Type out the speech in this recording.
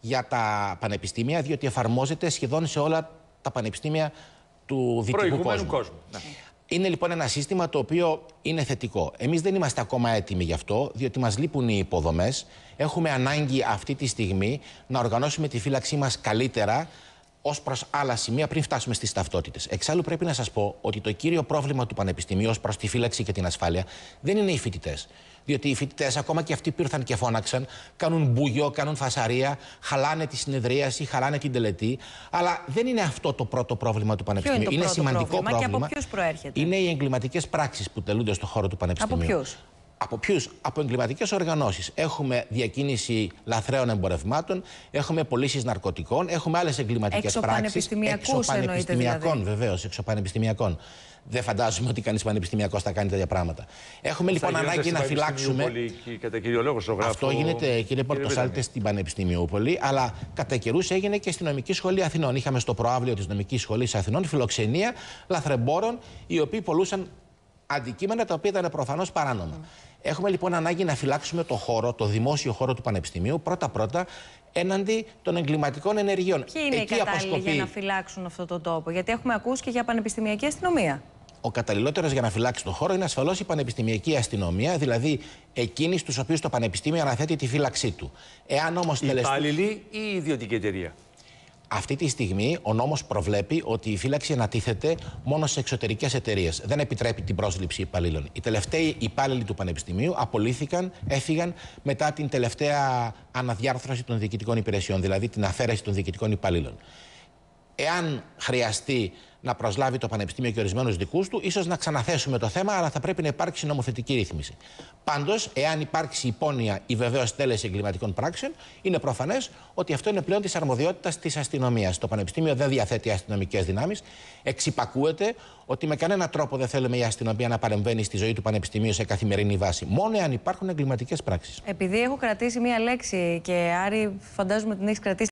για τα πανεπιστήμια, διότι εφαρμόζεται σχεδόν σε όλα τα πανεπιστήμια του δυτικού κόσμου. κόσμου. Ναι. Είναι λοιπόν ένα σύστημα το οποίο είναι θετικό. Εμείς δεν είμαστε ακόμα έτοιμοι γι' αυτό, διότι μας λείπουν οι υποδομές. Έχουμε ανάγκη αυτή τη στιγμή να οργανώσουμε τη φύλαξή μας καλύτερα, ως προς άλλα σημεία πριν φτάσουμε στις ταυτότητες. Εξάλλου, πρέπει να σας πω ότι το κύριο πρόβλημα του Πανεπιστημίου ως προς τη φύλαξη και την ασφάλεια δεν είναι οι φοιτητές. Διότι οι φοιτητές, ακόμα και αυτοί που ήρθαν και φώναξαν, κάνουν μπούγιο, κάνουν φασαρία, χαλάνε τη συνεδρίαση, χαλάνε την τελετή. Αλλά δεν είναι αυτό το πρώτο πρόβλημα του Πανεπιστημίου. είναι, σημαντικό πρόβλημα. πρόβλημα. Και από ποιους προέρχεται. Είναι οι εγκληματικές πράξεις που τελούνται στον χώρο του Πανεπιστημίου. Από ποιους. Από ποιους, από εγκληματικές οργανώσεις. Έχουμε διακίνηση λαθρέων εμπορευμάτων, έχουμε πωλήσεις ναρκωτικών, έχουμε άλλες εγκληματικές πράξει. Εξωπανεπιστημιακών, δηλαδή. βεβαίω, εξωπανεπιστημιακών. Δεν φαντάζομαι ότι κανείς πανεπιστημιακός θα κάνει τέτοια πράγματα. Έχουμε λοιπόν ανάγκη να φυλάξουμε. Πολύ, κατά λόγο, γράφω... Αυτό γίνεται, κύριε Πορτοσάλτε, στην Πανεπιστημιούπολη, αλλά κατά καιρούς έγινε και στη Νομική Σχολή Αθηνών. Είχαμε στο προάβλιο της Νομικής Σχολής Αθηνών φιλοξενία λαθρεμπόρων οι οποίοι πολλούσαν αντικείμενα τα οποία ήταν προφανώς παράνομα. Έχουμε λοιπόν ανάγκη να φυλάξουμε το χώρο, το δημόσιο χώρο του Πανεπιστημίου, πρώτα-πρώτα έναντι των εγκληματικών ενεργειών. Ποιοι είναι Εκεί οι κατάλληλοι για να φυλάξουν αυτόν τον τόπο, Γιατί έχουμε ακούσει και για πανεπιστημιακή αστυνομία. Ο καταλληλότερος για να φυλάξει το χώρο είναι ασφαλώς η πανεπιστημιακή αστυνομία, δηλαδή εκείνης στου οποίους το πανεπιστήμιο αναθέτει τη φύλαξή του. Εάν όμως τελεστούν. ή ιδιωτική εταιρεία. Αυτή τη στιγμή ο νόμος προβλέπει ότι η φύλαξη ανατίθεται μόνο σε εξωτερικές εταιρείες. Δεν επιτρέπει την πρόσληψη υπαλλήλων. Οι τελευταίοι υπάλληλοι του Πανεπιστημίου απολύθηκαν, έφυγαν μετά την τελευταία αναδιάρθρωση των διοικητικών υπηρεσιών, δηλαδή την αφαίρεση των διοικητικών υπαλλήλων εάν χρειαστεί να προσλάβει το Πανεπιστήμιο και ορισμένους δικούς του, ίσως να ξαναθέσουμε το θέμα, αλλά θα πρέπει να υπάρξει νομοθετική ρύθμιση. Πάντως, εάν υπάρξει υπόνοια ή βεβαίως τέλεση εγκληματικών πράξεων, είναι προφανές ότι αυτό είναι πλέον της αρμοδιότητας της αστυνομίας. Το Πανεπιστήμιο δεν διαθέτει αστυνομικές δυνάμεις. Εξυπακούεται ότι με κανένα τρόπο δεν θέλουμε η αστυνομία να παρεμβαίνει στη ζωή του Πανεπιστημίου σε καθημερινή βάση. Μόνο εάν υπάρχουν εγκληματικές πράξεις. Επειδή έχω κρατήσει μία λέξη και Άρη, φαντάζομαι την έχεις κρατήσει.